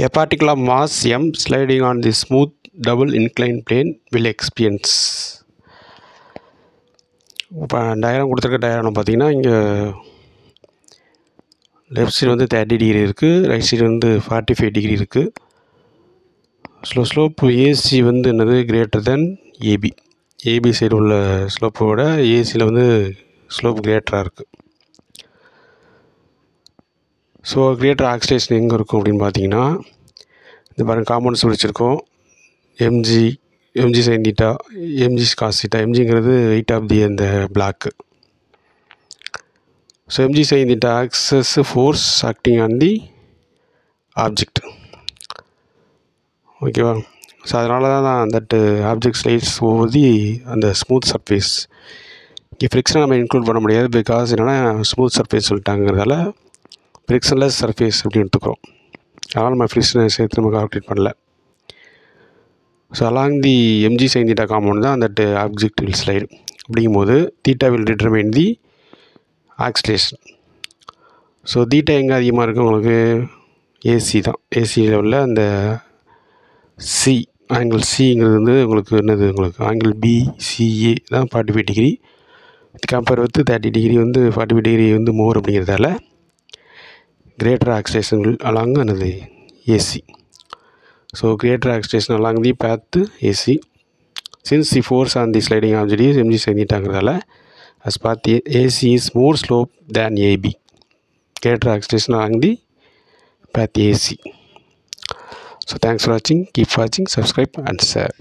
A particle of mass m sliding on the smooth double inclined plane will experience இப்போ diagram கொடுத்துருக்க diagram பார்த்தீங்கன்னா இங்கே left side வந்து thirty degree இருக்குது right side வந்து forty five degree இருக்குது slow slope AC வந்து என்னது greater than AB AB side உள்ள ஸ்லோப்போட ஏசியில் வந்து ஸ்லோப் கிரேட்டராக இருக்குது ஸோ கிரியேட்டர் ஆக்சிடேஷன் எங்கே இருக்கும் அப்படின்னு பார்த்தீங்கன்னா இந்த பாருங்கள் காம்பவுண்ட்ஸ் முடிச்சிருக்கோம் mg mg sine mg cos எம்ஜிங்கிறது வெயிட் ஆஃப் தி அந்த block so mg sine theta acts as force acting on the object ஓகேவா ஸோ அதனால தான் நான் தட்டு ஆப்ஜெக்ட் ஸ்லைட்ஸ் ஓவதி அந்த ஸ்மூத் சர்ஃபேஸ் இங்கே ஃப்ரிக்ஷனை நம்ம இன்க்ளூட் பண்ண முடியாது பிகாஸ் என்னென்னா ஸ்மூத் சர்ஃபேஸ் சொல்லிட்டாங்கிறதால பிரிக்ஸன்லெஸ் சர்ஃபேஸ் அப்படின்னு எடுத்துக்கிறோம் அதனால் நம்ம ஃப்ரிக்ஷனை சேர்த்து நமக்கு கால்குலேட் பண்ணல so along the mg sine theta component தான் அந்த ஆப்ஜெக்டிவ் ஸ்லைடு அப்படிங்கும்போது theta will determine the acceleration so theta எங்கே அதிகமாக இருக்குது உங்களுக்கு ஏசி தான் ஏசி லெவலில் அந்த சி ஆங்கிள் சிங்கிறது வந்து உங்களுக்கு என்னது உங்களுக்கு ஆங்கிள் பிசிஏ தான் forty five degree compare with thirty degree வந்து ஃபார்ட்டி ஃபைவ் டிகிரி வந்து மோர் அப்படிங்கிறதால గ్రేటర్ ஆக்சிடேஷன் అలాంగ్ అన్నది AC so greater oxidation along the பேத் AC since the force on the sliding object MG செஞ்சிட்டாங்கிறதால as பார்த்தி AC is more slope than AB greater oxidation Aung the பேத் AC so thanks for வாட்சிங் keep வாட்சிங் subscribe and share